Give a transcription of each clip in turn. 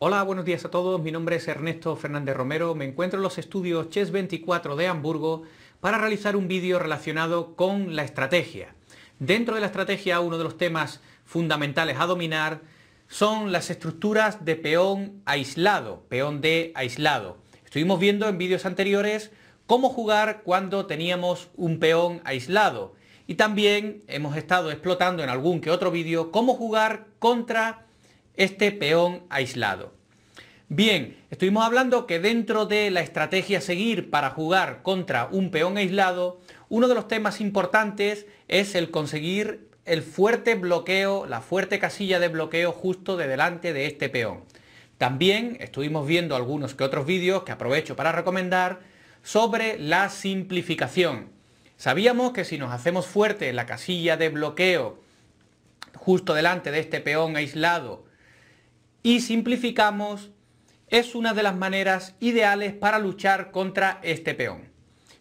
Hola, buenos días a todos. Mi nombre es Ernesto Fernández Romero. Me encuentro en los estudios Chess 24 de Hamburgo para realizar un vídeo relacionado con la estrategia. Dentro de la estrategia, uno de los temas fundamentales a dominar son las estructuras de peón aislado, peón D aislado. Estuvimos viendo en vídeos anteriores cómo jugar cuando teníamos un peón aislado y también hemos estado explotando en algún que otro vídeo cómo jugar contra este peón aislado. Bien, estuvimos hablando que dentro de la estrategia seguir para jugar contra un peón aislado, uno de los temas importantes es el conseguir el fuerte bloqueo, la fuerte casilla de bloqueo justo de delante de este peón. También estuvimos viendo algunos que otros vídeos que aprovecho para recomendar sobre la simplificación. Sabíamos que si nos hacemos fuerte la casilla de bloqueo justo delante de este peón aislado y simplificamos es una de las maneras ideales para luchar contra este peón.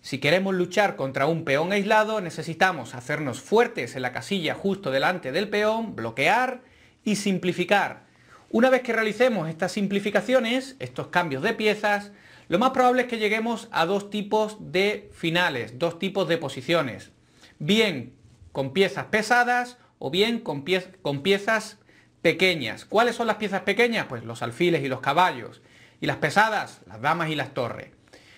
Si queremos luchar contra un peón aislado, necesitamos hacernos fuertes en la casilla justo delante del peón, bloquear y simplificar. Una vez que realicemos estas simplificaciones, estos cambios de piezas, lo más probable es que lleguemos a dos tipos de finales, dos tipos de posiciones. Bien con piezas pesadas o bien con, con piezas pequeñas. ¿Cuáles son las piezas pequeñas? Pues los alfiles y los caballos. Y las pesadas, las damas y las torres.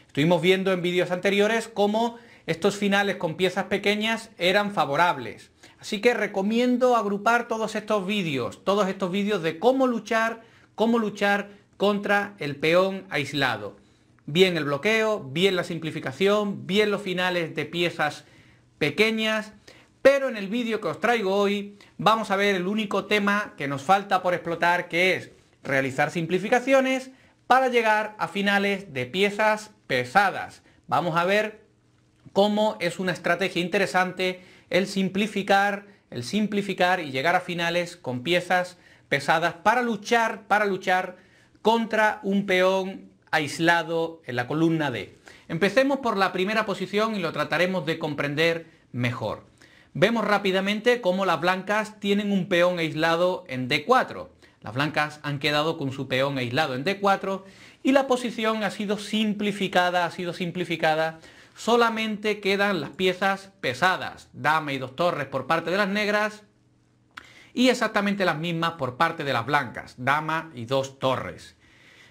Estuvimos viendo en vídeos anteriores cómo estos finales con piezas pequeñas eran favorables. Así que recomiendo agrupar todos estos vídeos, todos estos vídeos de cómo luchar, cómo luchar contra el peón aislado. Bien el bloqueo, bien la simplificación, bien los finales de piezas pequeñas pero en el vídeo que os traigo hoy vamos a ver el único tema que nos falta por explotar, que es realizar simplificaciones para llegar a finales de piezas pesadas. Vamos a ver cómo es una estrategia interesante el simplificar, el simplificar y llegar a finales con piezas pesadas para luchar, para luchar contra un peón aislado en la columna D. Empecemos por la primera posición y lo trataremos de comprender mejor. Vemos rápidamente cómo las blancas tienen un peón aislado en D4. Las blancas han quedado con su peón aislado en D4 y la posición ha sido simplificada, ha sido simplificada. Solamente quedan las piezas pesadas, dama y dos torres por parte de las negras y exactamente las mismas por parte de las blancas, dama y dos torres.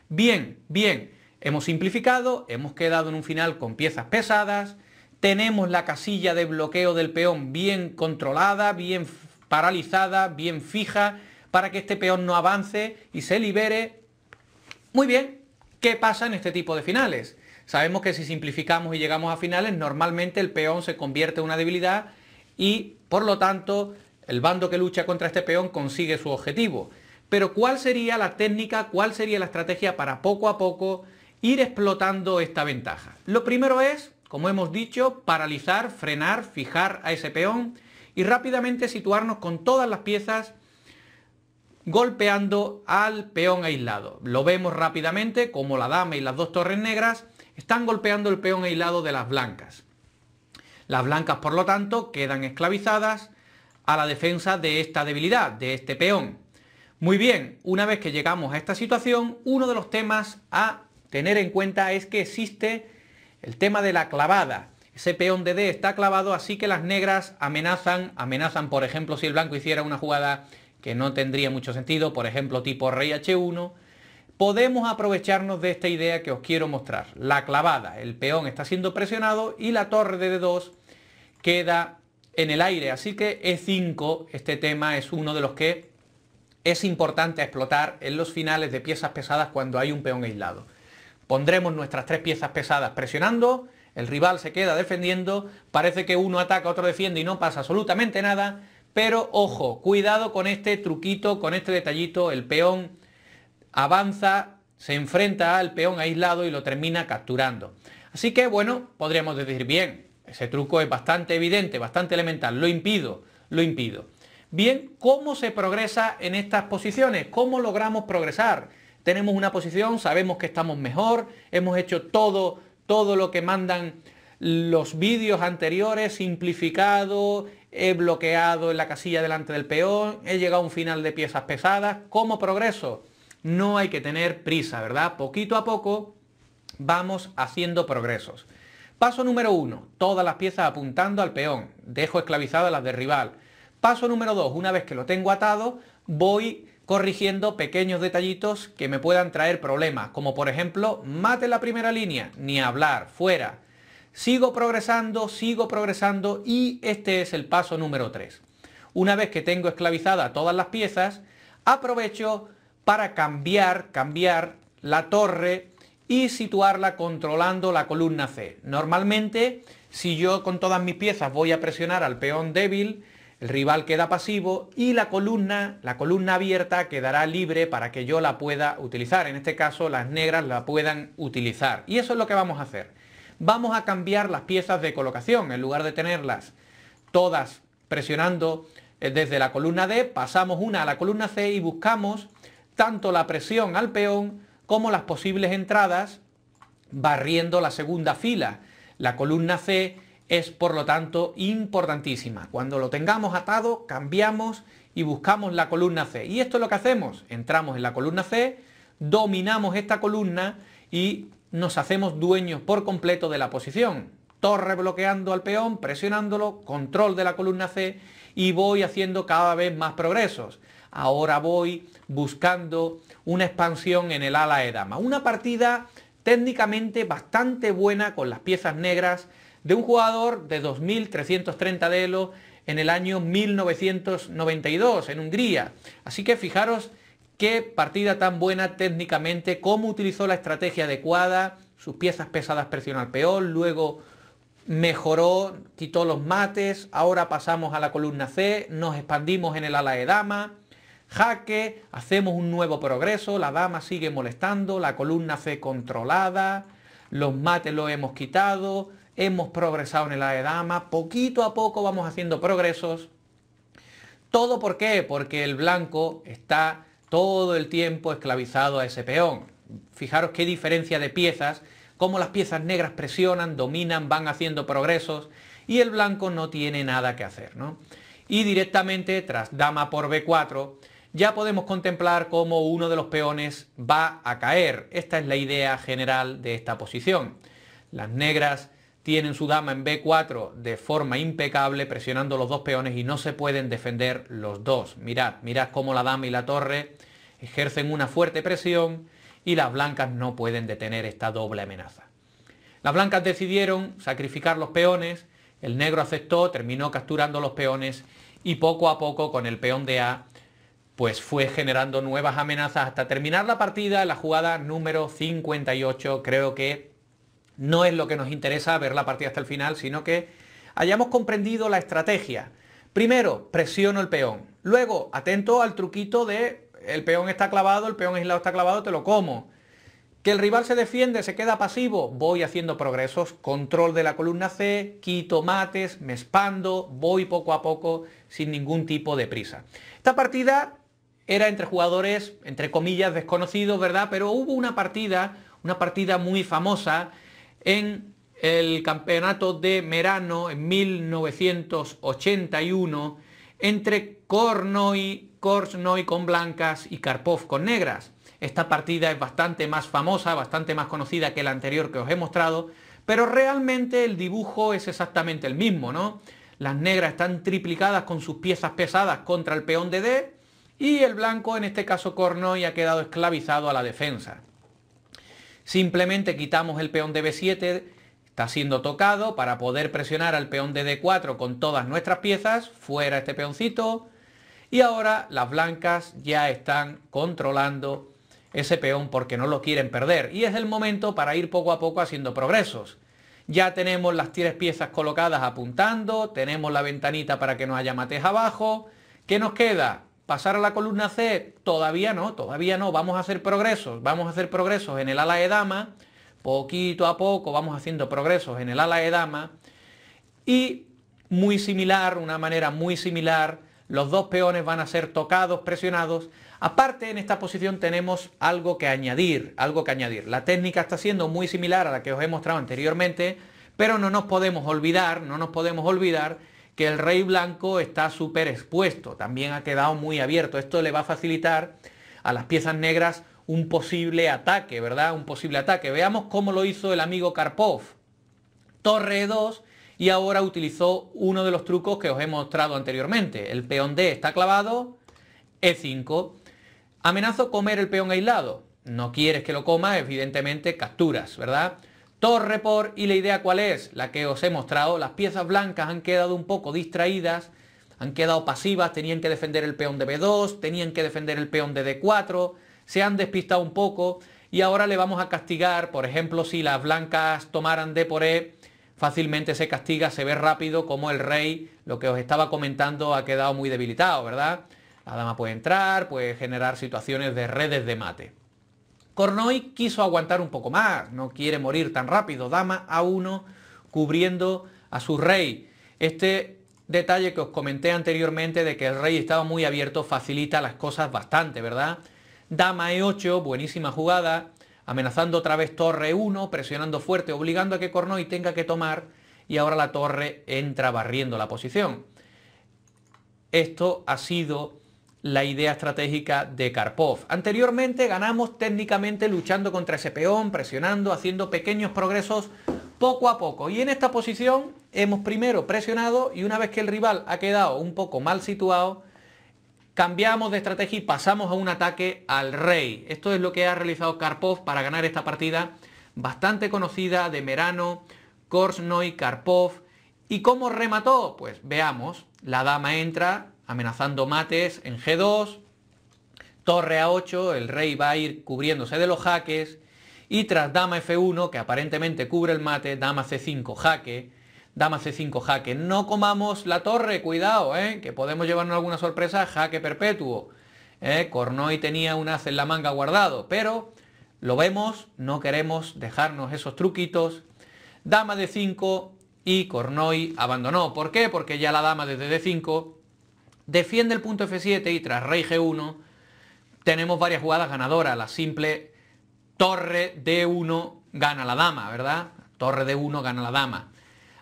Bien, bien, hemos simplificado, hemos quedado en un final con piezas pesadas, tenemos la casilla de bloqueo del peón bien controlada, bien paralizada, bien fija, para que este peón no avance y se libere. Muy bien, ¿qué pasa en este tipo de finales? Sabemos que si simplificamos y llegamos a finales, normalmente el peón se convierte en una debilidad y, por lo tanto, el bando que lucha contra este peón consigue su objetivo. Pero ¿cuál sería la técnica, cuál sería la estrategia para poco a poco ir explotando esta ventaja? Lo primero es como hemos dicho, paralizar, frenar, fijar a ese peón y rápidamente situarnos con todas las piezas golpeando al peón aislado. Lo vemos rápidamente como la dama y las dos torres negras están golpeando el peón aislado de las blancas. Las blancas, por lo tanto, quedan esclavizadas a la defensa de esta debilidad, de este peón. Muy bien, una vez que llegamos a esta situación, uno de los temas a tener en cuenta es que existe el tema de la clavada. Ese peón de D está clavado, así que las negras amenazan, amenazan, por ejemplo, si el blanco hiciera una jugada que no tendría mucho sentido, por ejemplo, tipo rey H1, podemos aprovecharnos de esta idea que os quiero mostrar. La clavada, el peón está siendo presionado y la torre de D2 queda en el aire. Así que E5, este tema es uno de los que es importante explotar en los finales de piezas pesadas cuando hay un peón aislado. Pondremos nuestras tres piezas pesadas presionando, el rival se queda defendiendo, parece que uno ataca, otro defiende y no pasa absolutamente nada, pero ojo, cuidado con este truquito, con este detallito, el peón avanza, se enfrenta al peón aislado y lo termina capturando. Así que bueno, podríamos decir, bien, ese truco es bastante evidente, bastante elemental, lo impido, lo impido. Bien, ¿cómo se progresa en estas posiciones? ¿Cómo logramos progresar? tenemos una posición, sabemos que estamos mejor, hemos hecho todo, todo lo que mandan los vídeos anteriores, simplificado, he bloqueado en la casilla delante del peón, he llegado a un final de piezas pesadas, ¿cómo progreso? No hay que tener prisa, ¿verdad? Poquito a poco vamos haciendo progresos. Paso número uno, todas las piezas apuntando al peón, dejo esclavizadas las de rival. Paso número dos, una vez que lo tengo atado, voy corrigiendo pequeños detallitos que me puedan traer problemas, como por ejemplo, mate la primera línea, ni hablar, fuera. Sigo progresando, sigo progresando y este es el paso número 3. Una vez que tengo esclavizada todas las piezas, aprovecho para cambiar, cambiar la torre y situarla controlando la columna C. Normalmente, si yo con todas mis piezas voy a presionar al peón débil, el rival queda pasivo y la columna, la columna abierta quedará libre para que yo la pueda utilizar. En este caso las negras la puedan utilizar. Y eso es lo que vamos a hacer. Vamos a cambiar las piezas de colocación. En lugar de tenerlas todas presionando eh, desde la columna D, pasamos una a la columna C y buscamos tanto la presión al peón como las posibles entradas barriendo la segunda fila. La columna C es por lo tanto importantísima. Cuando lo tengamos atado, cambiamos y buscamos la columna C. Y esto es lo que hacemos. Entramos en la columna C, dominamos esta columna y nos hacemos dueños por completo de la posición. Torre bloqueando al peón, presionándolo, control de la columna C y voy haciendo cada vez más progresos. Ahora voy buscando una expansión en el ala de dama. Una partida técnicamente bastante buena con las piezas negras de un jugador de 2.330 de elo en el año 1992 en Hungría. Así que fijaros qué partida tan buena técnicamente, cómo utilizó la estrategia adecuada, sus piezas pesadas presionó al peón, luego mejoró, quitó los mates, ahora pasamos a la columna C, nos expandimos en el ala de dama, jaque, hacemos un nuevo progreso, la dama sigue molestando, la columna C controlada, los mates lo hemos quitado, hemos progresado en el de dama, poquito a poco vamos haciendo progresos. ¿Todo por qué? Porque el blanco está todo el tiempo esclavizado a ese peón. Fijaros qué diferencia de piezas, cómo las piezas negras presionan, dominan, van haciendo progresos y el blanco no tiene nada que hacer. Y directamente tras dama por B4 ya podemos contemplar cómo uno de los peones va a caer. Esta es la idea general de esta posición. Las negras tienen su dama en B4 de forma impecable, presionando los dos peones y no se pueden defender los dos. Mirad, mirad cómo la dama y la torre ejercen una fuerte presión y las blancas no pueden detener esta doble amenaza. Las blancas decidieron sacrificar los peones, el negro aceptó, terminó capturando los peones y poco a poco con el peón de A pues fue generando nuevas amenazas hasta terminar la partida, la jugada número 58, creo que no es lo que nos interesa ver la partida hasta el final, sino que hayamos comprendido la estrategia. Primero, presiono el peón. Luego, atento al truquito de el peón está clavado, el peón aislado está clavado, te lo como. Que el rival se defiende, se queda pasivo, voy haciendo progresos, control de la columna C, quito mates, me expando, voy poco a poco sin ningún tipo de prisa. Esta partida era entre jugadores, entre comillas, desconocidos, ¿verdad? Pero hubo una partida, una partida muy famosa en el campeonato de Merano en 1981 entre Kornoy, con blancas y Karpov con negras. Esta partida es bastante más famosa, bastante más conocida que la anterior que os he mostrado, pero realmente el dibujo es exactamente el mismo, ¿no? Las negras están triplicadas con sus piezas pesadas contra el peón de D y el blanco, en este caso Kornoy, ha quedado esclavizado a la defensa. Simplemente quitamos el peón de B7, está siendo tocado para poder presionar al peón de D4 con todas nuestras piezas, fuera este peoncito. Y ahora las blancas ya están controlando ese peón porque no lo quieren perder. Y es el momento para ir poco a poco haciendo progresos. Ya tenemos las tres piezas colocadas apuntando, tenemos la ventanita para que no haya mates abajo. ¿Qué nos queda? ¿Pasar a la columna C? Todavía no, todavía no. Vamos a hacer progresos, vamos a hacer progresos en el ala de dama. Poquito a poco vamos haciendo progresos en el ala de dama. Y muy similar, una manera muy similar, los dos peones van a ser tocados, presionados. Aparte, en esta posición tenemos algo que añadir, algo que añadir. La técnica está siendo muy similar a la que os he mostrado anteriormente, pero no nos podemos olvidar, no nos podemos olvidar que el rey blanco está súper expuesto, también ha quedado muy abierto. Esto le va a facilitar a las piezas negras un posible ataque, ¿verdad? Un posible ataque. Veamos cómo lo hizo el amigo Karpov. Torre 2 y ahora utilizó uno de los trucos que os he mostrado anteriormente. El peón D está clavado, E5. Amenazo comer el peón aislado. No quieres que lo coma, evidentemente capturas, ¿verdad? Torre por, y la idea cuál es, la que os he mostrado, las piezas blancas han quedado un poco distraídas, han quedado pasivas, tenían que defender el peón de B2, tenían que defender el peón de D4, se han despistado un poco y ahora le vamos a castigar, por ejemplo, si las blancas tomaran D por E, fácilmente se castiga, se ve rápido como el rey, lo que os estaba comentando, ha quedado muy debilitado, ¿verdad? La dama puede entrar, puede generar situaciones de redes de mate. Cornoy quiso aguantar un poco más, no quiere morir tan rápido, dama a 1 cubriendo a su rey. Este detalle que os comenté anteriormente de que el rey estaba muy abierto facilita las cosas bastante, ¿verdad? Dama e8, buenísima jugada, amenazando otra vez torre 1, presionando fuerte, obligando a que Cornoy tenga que tomar y ahora la torre entra barriendo la posición. Esto ha sido la idea estratégica de Karpov. Anteriormente ganamos técnicamente luchando contra ese peón, presionando, haciendo pequeños progresos poco a poco. Y en esta posición hemos primero presionado y una vez que el rival ha quedado un poco mal situado, cambiamos de estrategia y pasamos a un ataque al rey. Esto es lo que ha realizado Karpov para ganar esta partida bastante conocida de Merano, Korsnoy, Karpov. ¿Y cómo remató? Pues veamos, la dama entra, amenazando mates en G2, torre A8, el rey va a ir cubriéndose de los jaques, y tras dama F1, que aparentemente cubre el mate, dama C5 jaque, dama C5 jaque. No comamos la torre, cuidado, ¿eh? que podemos llevarnos alguna sorpresa, jaque perpetuo. ¿eh? Cornoy tenía un as en la manga guardado, pero lo vemos, no queremos dejarnos esos truquitos. Dama D5 y Cornoy abandonó. ¿Por qué? Porque ya la dama desde D5 defiende el punto F7 y tras rey G1 tenemos varias jugadas ganadoras. La simple torre D1 gana la dama, ¿verdad? Torre D1 gana la dama.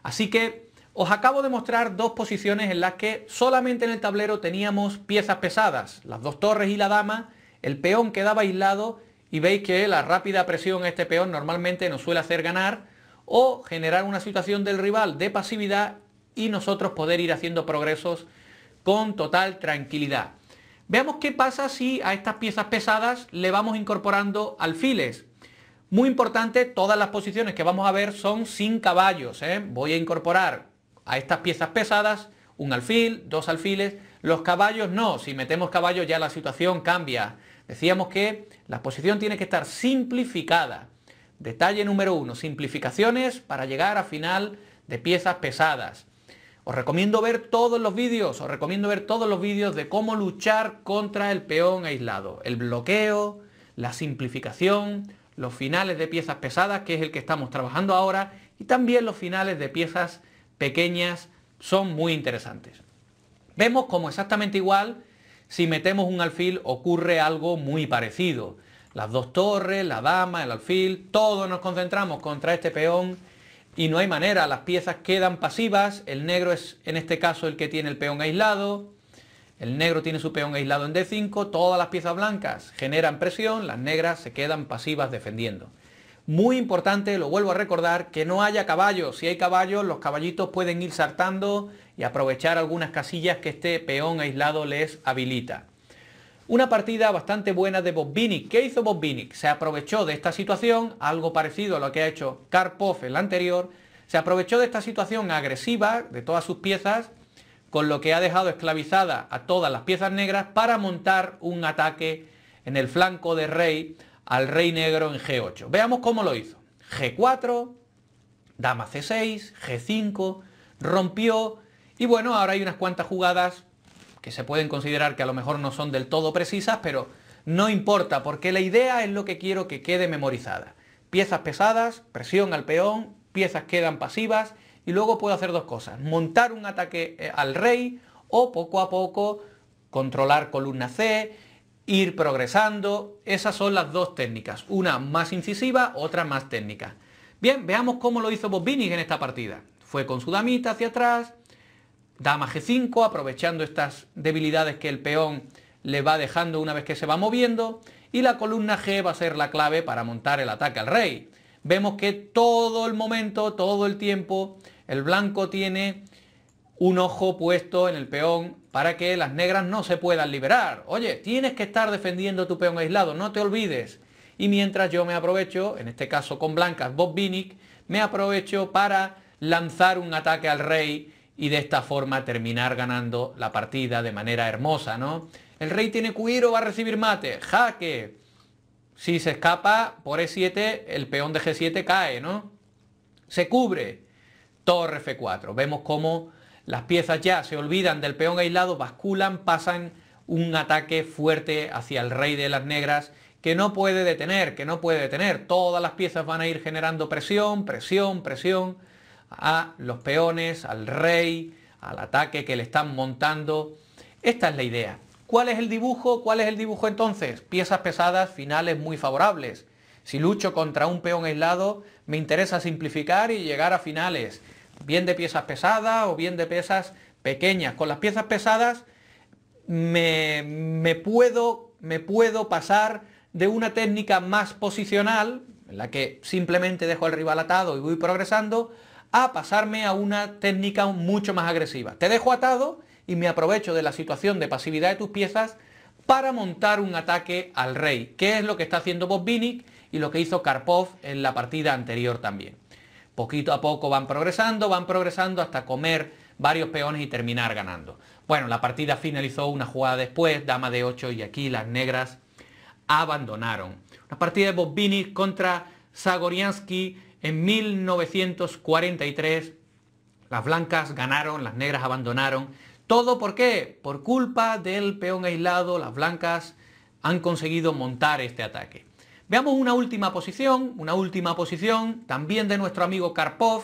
Así que os acabo de mostrar dos posiciones en las que solamente en el tablero teníamos piezas pesadas, las dos torres y la dama, el peón quedaba aislado y veis que la rápida presión a este peón normalmente nos suele hacer ganar o generar una situación del rival de pasividad y nosotros poder ir haciendo progresos con total tranquilidad. Veamos qué pasa si a estas piezas pesadas le vamos incorporando alfiles. Muy importante, todas las posiciones que vamos a ver son sin caballos. ¿eh? Voy a incorporar a estas piezas pesadas un alfil, dos alfiles. Los caballos no, si metemos caballos ya la situación cambia. Decíamos que la posición tiene que estar simplificada. Detalle número uno, simplificaciones para llegar a final de piezas pesadas. Os recomiendo ver todos los vídeos, os recomiendo ver todos los vídeos de cómo luchar contra el peón aislado. El bloqueo, la simplificación, los finales de piezas pesadas, que es el que estamos trabajando ahora, y también los finales de piezas pequeñas son muy interesantes. Vemos como exactamente igual, si metemos un alfil ocurre algo muy parecido. Las dos torres, la dama, el alfil, todos nos concentramos contra este peón y no hay manera, las piezas quedan pasivas, el negro es en este caso el que tiene el peón aislado, el negro tiene su peón aislado en D5, todas las piezas blancas generan presión, las negras se quedan pasivas defendiendo. Muy importante, lo vuelvo a recordar, que no haya caballos. Si hay caballos, los caballitos pueden ir saltando y aprovechar algunas casillas que este peón aislado les habilita. Una partida bastante buena de Bobinic. ¿Qué hizo Bobinic? Se aprovechó de esta situación, algo parecido a lo que ha hecho Karpov en la anterior. Se aprovechó de esta situación agresiva de todas sus piezas, con lo que ha dejado esclavizada a todas las piezas negras para montar un ataque en el flanco de rey al rey negro en G8. Veamos cómo lo hizo. G4, dama C6, G5, rompió y bueno, ahora hay unas cuantas jugadas que se pueden considerar que a lo mejor no son del todo precisas, pero no importa, porque la idea es lo que quiero que quede memorizada. Piezas pesadas, presión al peón, piezas quedan pasivas, y luego puedo hacer dos cosas, montar un ataque eh, al rey o poco a poco controlar columna C, ir progresando. Esas son las dos técnicas, una más incisiva, otra más técnica. Bien, veamos cómo lo hizo Bob en esta partida. Fue con su damita hacia atrás, Dama G5, aprovechando estas debilidades que el peón le va dejando una vez que se va moviendo. Y la columna G va a ser la clave para montar el ataque al rey. Vemos que todo el momento, todo el tiempo, el blanco tiene un ojo puesto en el peón para que las negras no se puedan liberar. Oye, tienes que estar defendiendo tu peón aislado, no te olvides. Y mientras yo me aprovecho, en este caso con blancas Bob Vinic, me aprovecho para lanzar un ataque al rey y de esta forma terminar ganando la partida de manera hermosa, ¿no? El rey tiene o va a recibir mate, jaque. Si se escapa por E7, el peón de G7 cae, ¿no? Se cubre. Torre F4. Vemos cómo las piezas ya se olvidan del peón aislado, basculan, pasan un ataque fuerte hacia el rey de las negras que no puede detener, que no puede detener. Todas las piezas van a ir generando presión, presión, presión a los peones, al rey, al ataque que le están montando. Esta es la idea. ¿Cuál es el dibujo? ¿Cuál es el dibujo entonces? Piezas pesadas, finales muy favorables. Si lucho contra un peón aislado, me interesa simplificar y llegar a finales, bien de piezas pesadas o bien de piezas pequeñas. Con las piezas pesadas me, puedo, me puedo pasar de una técnica más posicional, en la que simplemente dejo al rival atado y voy progresando, a pasarme a una técnica mucho más agresiva. Te dejo atado y me aprovecho de la situación de pasividad de tus piezas para montar un ataque al rey, que es lo que está haciendo Bobinic y lo que hizo Karpov en la partida anterior también. Poquito a poco van progresando, van progresando hasta comer varios peones y terminar ganando. Bueno, la partida finalizó una jugada después, dama de 8 y aquí las negras abandonaron. Una partida de Bobinic contra Zagoriansky en 1943 las blancas ganaron, las negras abandonaron. ¿Todo por qué? Por culpa del peón aislado, las blancas han conseguido montar este ataque. Veamos una última posición, una última posición también de nuestro amigo Karpov,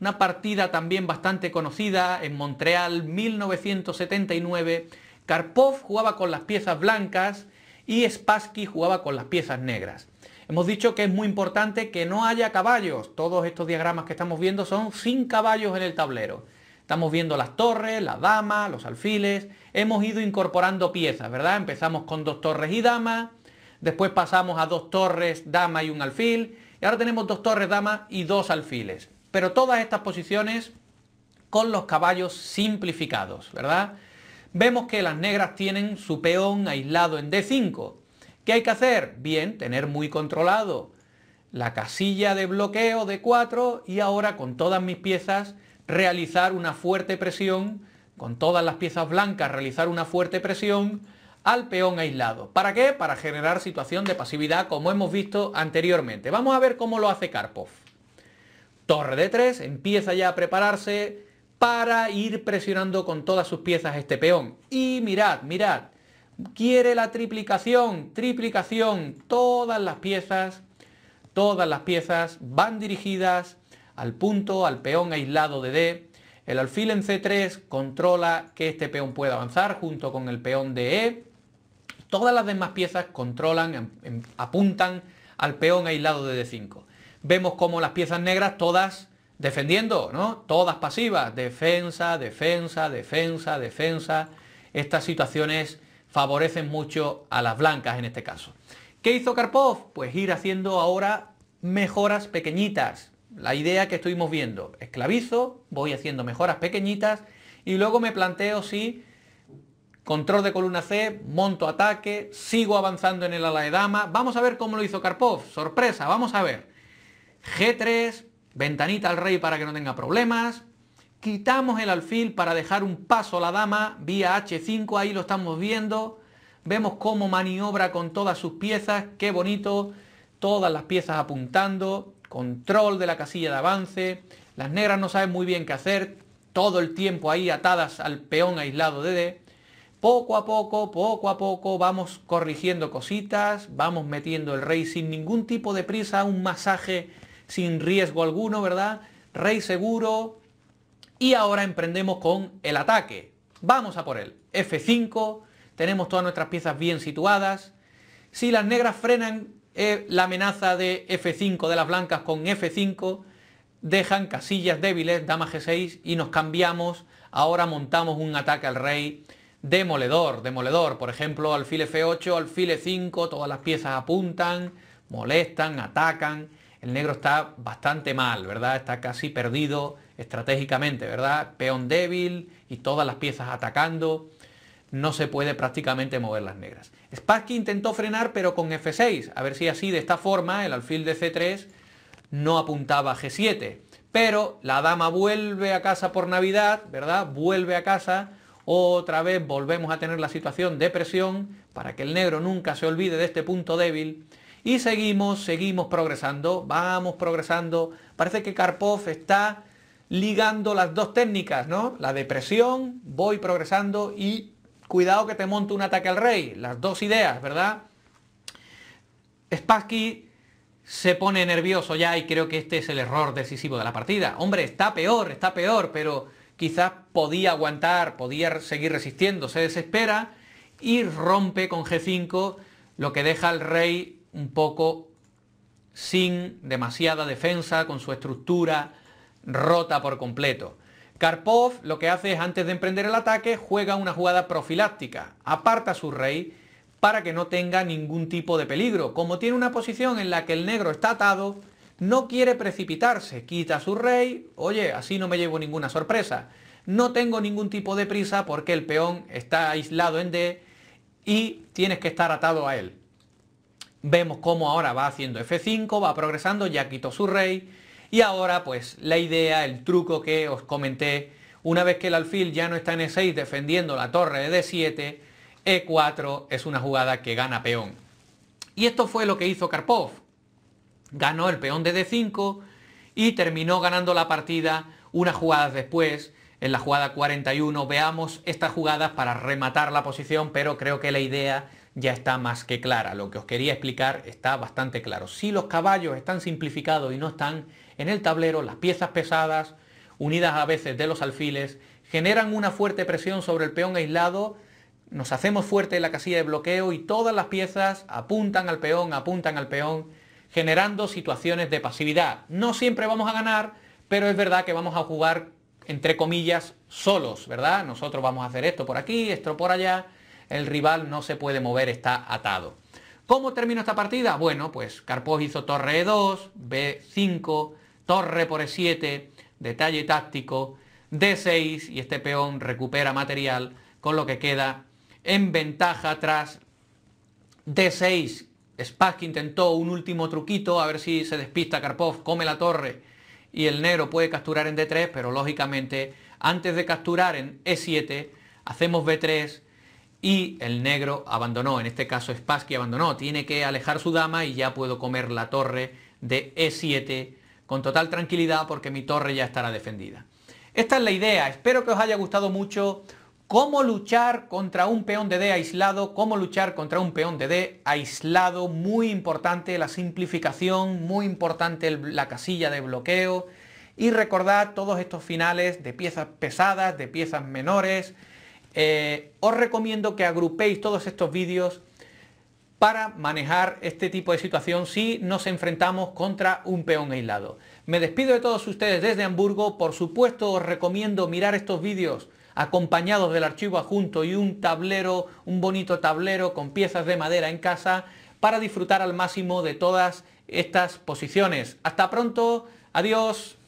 una partida también bastante conocida en Montreal 1979. Karpov jugaba con las piezas blancas y Spassky jugaba con las piezas negras. Hemos dicho que es muy importante que no haya caballos. Todos estos diagramas que estamos viendo son sin caballos en el tablero. Estamos viendo las torres, las damas, los alfiles. Hemos ido incorporando piezas, ¿verdad? Empezamos con dos torres y damas. Después pasamos a dos torres, dama y un alfil. Y ahora tenemos dos torres, dama y dos alfiles. Pero todas estas posiciones con los caballos simplificados, ¿verdad? Vemos que las negras tienen su peón aislado en D5 ¿Qué hay que hacer? Bien, tener muy controlado la casilla de bloqueo de 4 y ahora con todas mis piezas realizar una fuerte presión, con todas las piezas blancas realizar una fuerte presión al peón aislado. ¿Para qué? Para generar situación de pasividad como hemos visto anteriormente. Vamos a ver cómo lo hace Karpov. Torre de 3, empieza ya a prepararse para ir presionando con todas sus piezas este peón. Y mirad, mirad, quiere la triplicación, triplicación, todas las piezas, todas las piezas van dirigidas al punto, al peón aislado de D. El alfil en C3 controla que este peón pueda avanzar junto con el peón de E. Todas las demás piezas controlan, em, em, apuntan al peón aislado de D5. Vemos como las piezas negras todas defendiendo, ¿no? Todas pasivas, defensa, defensa, defensa, defensa. Estas situaciones favorecen mucho a las blancas en este caso. ¿Qué hizo Karpov? Pues ir haciendo ahora mejoras pequeñitas. La idea que estuvimos viendo, esclavizo, voy haciendo mejoras pequeñitas y luego me planteo si control de columna C, monto ataque, sigo avanzando en el ala de dama. Vamos a ver cómo lo hizo Karpov. Sorpresa, vamos a ver. G3, ventanita al rey para que no tenga problemas, quitamos el alfil para dejar un paso a la dama vía H5, ahí lo estamos viendo, vemos cómo maniobra con todas sus piezas, qué bonito, todas las piezas apuntando, control de la casilla de avance, las negras no saben muy bien qué hacer, todo el tiempo ahí atadas al peón aislado de D. Poco a poco, poco a poco vamos corrigiendo cositas, vamos metiendo el rey sin ningún tipo de prisa, un masaje sin riesgo alguno, ¿verdad? Rey seguro, y ahora emprendemos con el ataque. Vamos a por él. F5, tenemos todas nuestras piezas bien situadas. Si las negras frenan eh, la amenaza de F5 de las blancas con F5, dejan casillas débiles, dama G6 y nos cambiamos. Ahora montamos un ataque al rey demoledor, demoledor. Por ejemplo, alfil F8, alfil E5, todas las piezas apuntan, molestan, atacan. El negro está bastante mal, ¿verdad? Está casi perdido estratégicamente, ¿verdad? Peón débil y todas las piezas atacando. No se puede prácticamente mover las negras. Sparky intentó frenar pero con F6, a ver si así de esta forma el alfil de C3 no apuntaba a G7. Pero la dama vuelve a casa por Navidad, ¿verdad? Vuelve a casa, otra vez volvemos a tener la situación de presión para que el negro nunca se olvide de este punto débil. Y seguimos, seguimos progresando, vamos progresando. Parece que Karpov está ligando las dos técnicas, ¿no? La depresión, voy progresando y cuidado que te monto un ataque al rey. Las dos ideas, ¿verdad? Spassky se pone nervioso ya y creo que este es el error decisivo de la partida. Hombre, está peor, está peor, pero quizás podía aguantar, podía seguir resistiendo, se desespera y rompe con G5, lo que deja al rey un poco sin demasiada defensa, con su estructura rota por completo. Karpov lo que hace es antes de emprender el ataque juega una jugada profiláctica, aparta a su rey para que no tenga ningún tipo de peligro. Como tiene una posición en la que el negro está atado, no quiere precipitarse, quita a su rey, oye, así no me llevo ninguna sorpresa. No tengo ningún tipo de prisa porque el peón está aislado en D y tienes que estar atado a él. Vemos cómo ahora va haciendo F5, va progresando, ya quitó su rey, y ahora pues la idea, el truco que os comenté, una vez que el alfil ya no está en E6 defendiendo la torre de D7, e E4 es una jugada que gana peón. Y esto fue lo que hizo Karpov. Ganó el peón de D5 y terminó ganando la partida unas jugadas después. En la jugada 41 veamos estas jugadas para rematar la posición, pero creo que la idea ya está más que clara. Lo que os quería explicar está bastante claro. Si los caballos están simplificados y no están en el tablero, las piezas pesadas, unidas a veces de los alfiles, generan una fuerte presión sobre el peón aislado, nos hacemos fuerte en la casilla de bloqueo y todas las piezas apuntan al peón, apuntan al peón, generando situaciones de pasividad. No siempre vamos a ganar, pero es verdad que vamos a jugar entre comillas solos, ¿verdad? Nosotros vamos a hacer esto por aquí, esto por allá, el rival no se puede mover, está atado. ¿Cómo termina esta partida? Bueno, pues Carpós hizo torre E2, B5, torre por E7, detalle táctico, D6 y este peón recupera material, con lo que queda en ventaja tras D6. Spassky intentó un último truquito, a ver si se despista Karpov, come la torre y el negro puede capturar en D3, pero lógicamente antes de capturar en E7 hacemos B3 y el negro abandonó, en este caso Spassky abandonó, tiene que alejar su dama y ya puedo comer la torre de E7 con total tranquilidad porque mi torre ya estará defendida. Esta es la idea, espero que os haya gustado mucho cómo luchar contra un peón de D aislado, cómo luchar contra un peón de D aislado, muy importante la simplificación, muy importante la casilla de bloqueo y recordad todos estos finales de piezas pesadas, de piezas menores. Eh, os recomiendo que agrupéis todos estos vídeos para manejar este tipo de situación si nos enfrentamos contra un peón aislado. Me despido de todos ustedes desde Hamburgo. Por supuesto os recomiendo mirar estos vídeos acompañados del archivo adjunto y un tablero, un bonito tablero con piezas de madera en casa para disfrutar al máximo de todas estas posiciones. Hasta pronto, adiós.